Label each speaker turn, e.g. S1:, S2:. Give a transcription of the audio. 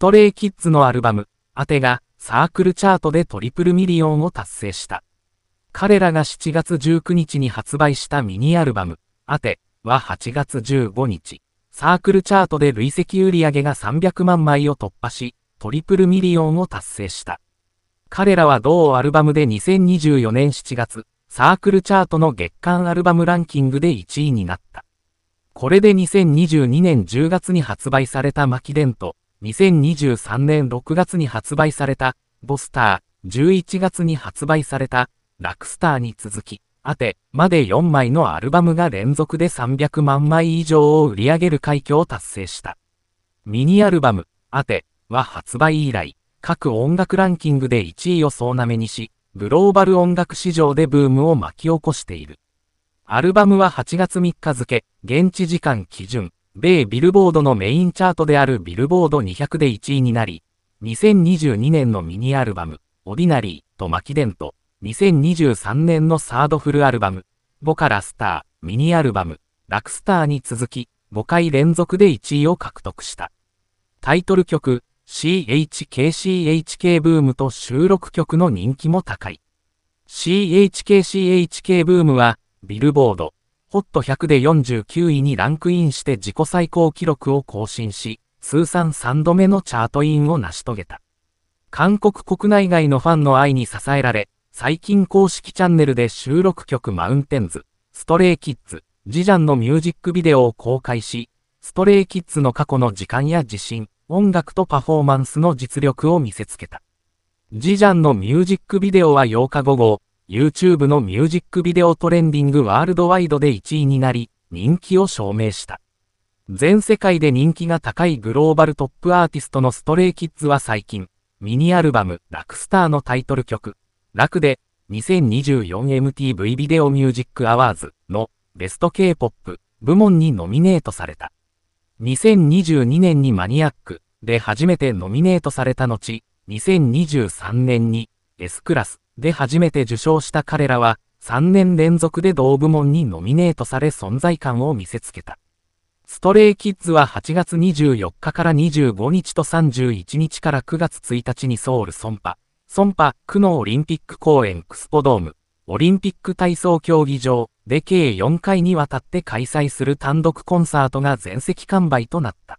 S1: ストレイキッズのアルバム、アテが、サークルチャートでトリプルミリオンを達成した。彼らが7月19日に発売したミニアルバム、アテは8月15日、サークルチャートで累積売上が300万枚を突破し、トリプルミリオンを達成した。彼らは同アルバムで2024年7月、サークルチャートの月間アルバムランキングで1位になった。これで2022年10月に発売されたマキデント、2023年6月に発売された、ボスター、11月に発売された、ラクスターに続き、アテまで4枚のアルバムが連続で300万枚以上を売り上げる快挙を達成した。ミニアルバム、アテは発売以来、各音楽ランキングで1位を総なめにし、グローバル音楽市場でブームを巻き起こしている。アルバムは8月3日付、現地時間基準、米ビルボードのメインチャートであるビルボード200で1位になり、2022年のミニアルバム、オディナリーとマキデント、2023年のサードフルアルバム、ボカラスター、ミニアルバム、ラクスターに続き、5回連続で1位を獲得した。タイトル曲、CHKCHK ブームと収録曲の人気も高い。CHKCHK ブームは、ビルボード、ホット100で49位にランクインして自己最高記録を更新し、通算3度目のチャートインを成し遂げた。韓国国内外のファンの愛に支えられ、最近公式チャンネルで収録曲マウンテンズ、ストレイキッズ、ジジャンのミュージックビデオを公開し、ストレイキッズの過去の時間や自信、音楽とパフォーマンスの実力を見せつけた。ジジャンのミュージックビデオは8日午後、YouTube のミュージックビデオトレンディングワールドワイドで1位になり、人気を証明した。全世界で人気が高いグローバルトップアーティストのストレイキッズは最近、ミニアルバム、ラクスターのタイトル曲、ラクで、2024MTV ビデオミュージックアワーズのベスト K-POP 部門にノミネートされた。2022年にマニアックで初めてノミネートされた後、2023年に S クラスで初めて受賞した彼らは、3年連続で同部門にノミネートされ存在感を見せつけた。ストレイキッズは8月24日から25日と31日から9月1日にソウルソンパ、ソンパ、区のオリンピック公園クスポドーム、オリンピック体操競技場で計4回にわたって開催する単独コンサートが全席完売となった。